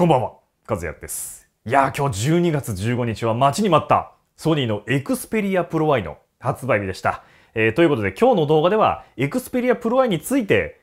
こんばんは、ずやです。いやー、今日12月15日は待ちに待ったソニーのエクスペリアプロ Y の発売日でした。えー、ということで今日の動画ではエクスペリアプロ Y について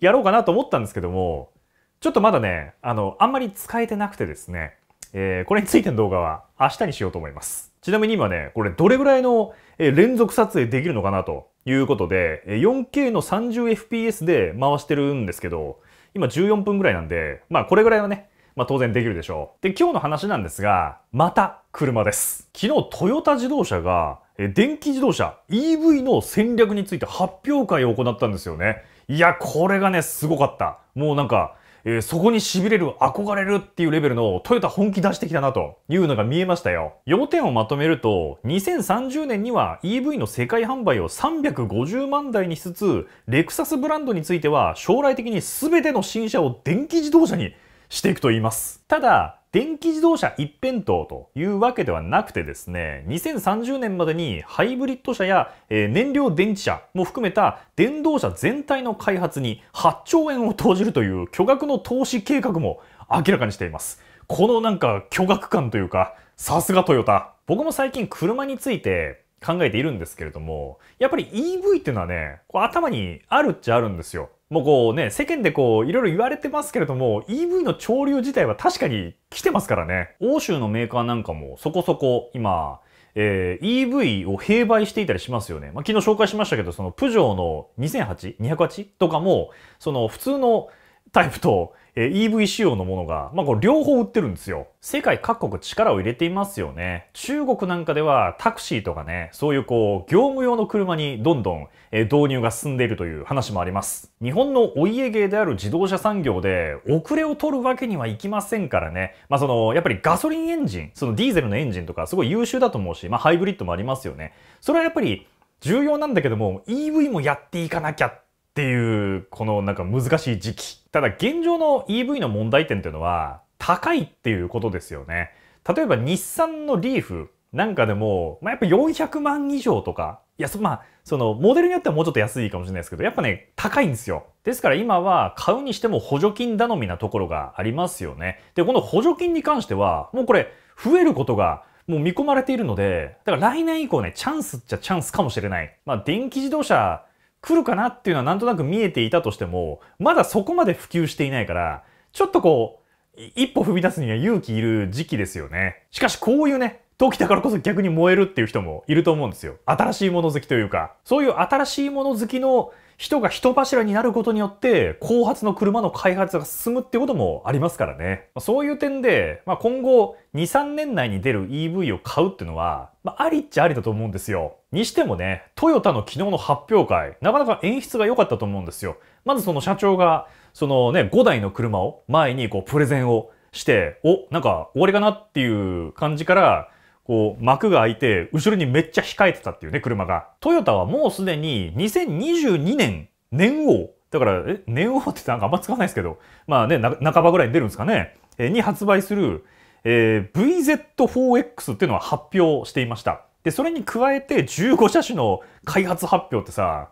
やろうかなと思ったんですけども、ちょっとまだね、あの、あんまり使えてなくてですね、えー、これについての動画は明日にしようと思います。ちなみに今ね、これどれぐらいの連続撮影できるのかなということで、4K の 30fps で回してるんですけど、今14分ぐらいなんで、まあこれぐらいはね、まあ、当然できるでしょう。で、今日の話なんですが、また車です。昨日トヨタ自動車が、電気自動車 EV の戦略について発表会を行ったんですよね。いや、これがね、すごかった。もうなんか、えー、そこに痺れる、憧れるっていうレベルのトヨタ本気出してきたなというのが見えましたよ。要点をまとめると、2030年には EV の世界販売を350万台にしつつ、レクサスブランドについては将来的に全ての新車を電気自動車にしていくと言います。ただ、電気自動車一辺倒というわけではなくてですね、2030年までにハイブリッド車や、え燃料電池車も含めた電動車全体の開発に8兆円を投じるという巨額の投資計画も明らかにしています。このなんか巨額感というか、さすがトヨタ。僕も最近車について考えているんですけれども、やっぱり EV っていうのはね、こう頭にあるっちゃあるんですよ。もうこうね、世間でこう、いろいろ言われてますけれども、EV の潮流自体は確かに来てますからね。欧州のメーカーなんかもそこそこ今、えー、EV を併売していたりしますよね。まあ、昨日紹介しましたけど、そのプジョーの 2008?208? とかも、その普通のタイプと EV 仕様のものが、まあ、これ両方売ってるんですよ。世界各国力を入れていますよね。中国なんかではタクシーとかね、そういうこう、業務用の車にどんどん導入が進んでいるという話もあります。日本のお家芸である自動車産業で遅れを取るわけにはいきませんからね。まあ、その、やっぱりガソリンエンジン、そのディーゼルのエンジンとかすごい優秀だと思うし、まあ、ハイブリッドもありますよね。それはやっぱり重要なんだけども、EV もやっていかなきゃっていう、このなんか難しい時期。ただ現状の EV の問題点というのは、高いっていうことですよね。例えば日産のリーフなんかでも、まあ、やっぱ400万以上とか、いや、そ、まあ、その、モデルによってはもうちょっと安いかもしれないですけど、やっぱね、高いんですよ。ですから今は買うにしても補助金頼みなところがありますよね。で、この補助金に関しては、もうこれ、増えることが、もう見込まれているので、だから来年以降ね、チャンスっちゃチャンスかもしれない。まあ、電気自動車来るかなっていうのはなんとなく見えていたとしても、まだそこまで普及していないから、ちょっとこう、一歩踏み出すには勇気いる時期ですよね。しかしこういうね、時だからこそ逆に燃えるっていう人もいると思うんですよ。新しいもの好きというか、そういう新しいもの好きの人が人柱になることによって、後発の車の開発が進むってこともありますからね。そういう点で、まあ、今後2、3年内に出る EV を買うっていうのは、まあ、ありっちゃありだと思うんですよ。にしてもね、トヨタの昨日の発表会、なかなか演出が良かったと思うんですよ。まずその社長が、そのね、5台の車を前にこうプレゼンをして、お、なんか終わりかなっていう感じから、こう幕が開いて、後ろにめっちゃ控えてたっていうね、車が。トヨタはもうすでに2022年、年王。だから、え、年王ってなんかあんま使わないですけど、まあね、半ばぐらいに出るんですかね。に発売するえー、VZ4X っていうのは発表していました。で、それに加えて15車種の開発発表ってさ、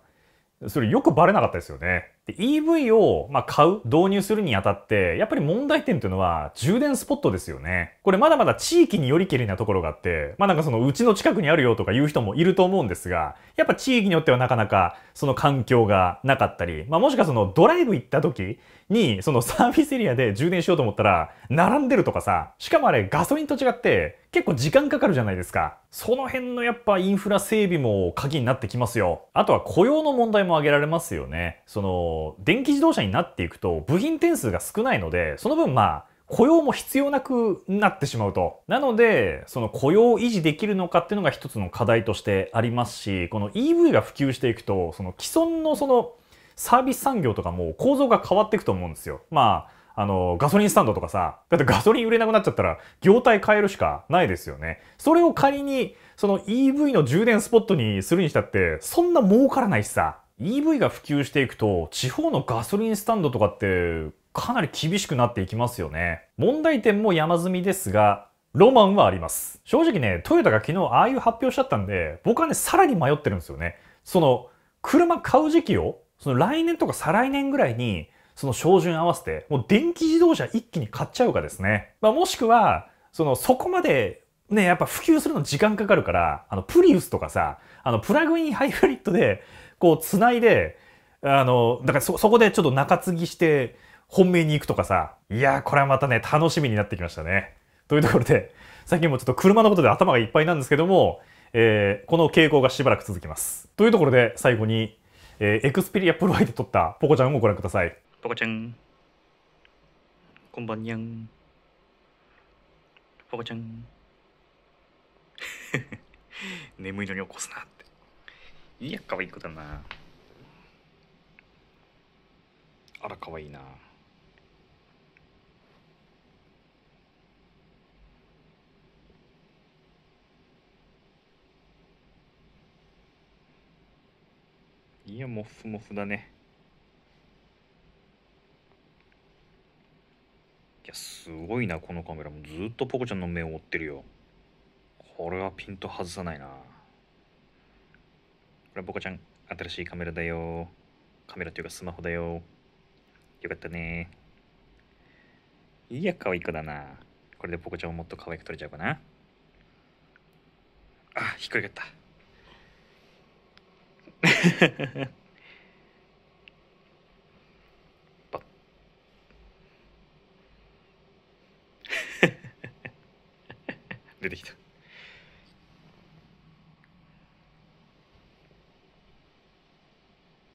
それよくバレなかったですよね。で EV をま買う、導入するにあたって、やっぱり問題点というのは充電スポットですよね。これまだまだ地域によりけりなところがあって、まあなんかそのうちの近くにあるよとか言う人もいると思うんですが、やっぱ地域によってはなかなかその環境がなかったり、まあもしくはそのドライブ行った時にそのサービスエリアで充電しようと思ったら、並んでるとかさ、しかもあれガソリンと違って結構時間かかるじゃないですか。その辺のやっぱインフラ整備も鍵になってきますよ。あとは雇用の問題も挙げられますよね。その電気自動車になっていくと、部品点数が少ないので、その分まあ、雇用も必要なくなってしまうと。なので、その雇用を維持できるのかっていうのが一つの課題としてありますし、この EV が普及していくと、その既存のそのサービス産業とかも構造が変わっていくと思うんですよ。まあ、あの、ガソリンスタンドとかさ、だってガソリン売れなくなっちゃったら、業態変えるしかないですよね。それを仮に、その EV の充電スポットにするにしたって、そんな儲からないしさ。EV が普及していくと地方のガソリンスタンドとかってかなり厳しくなっていきますよね。問題点も山積みですが、ロマンはあります。正直ね、トヨタが昨日ああいう発表しちゃったんで、僕はね、さらに迷ってるんですよね。その、車買う時期を、その来年とか再来年ぐらいに、その照準合わせて、もう電気自動車一気に買っちゃうかですね。まあ、もしくは、その、そこまで、ね、やっぱ普及するの時間かかるから、あの、プリウスとかさ、あの、プラグインハイブリッドで、こうつないであのだからそこでちょっと中継ぎして本命に行くとかさいやこれはまたね楽しみになってきましたね。というところで最近もちょっと車のことで頭がいっぱいなんですけども、えー、この傾向がしばらく続きます。というところで最後に、えー、エクスペリアプロアイで撮ったポコちゃんをご覧ください。ポコちゃんこんばんにゃん。ポコちゃん 眠いのに起こすな。いや、可愛い子だな。あら、可愛いな。いや、もふもふだね。いや、すごいな、このカメラ。もずっとポコちゃんの目を追ってるよ。これはピント外さないな。ほら、ボコちゃん、新しいカメラだよ。カメラというかスマホだよ。よかったね。いや、可愛い子だな。これでボコちゃんをもっと可愛く撮れちゃうかな。あ、ひっくり返った。出てきた。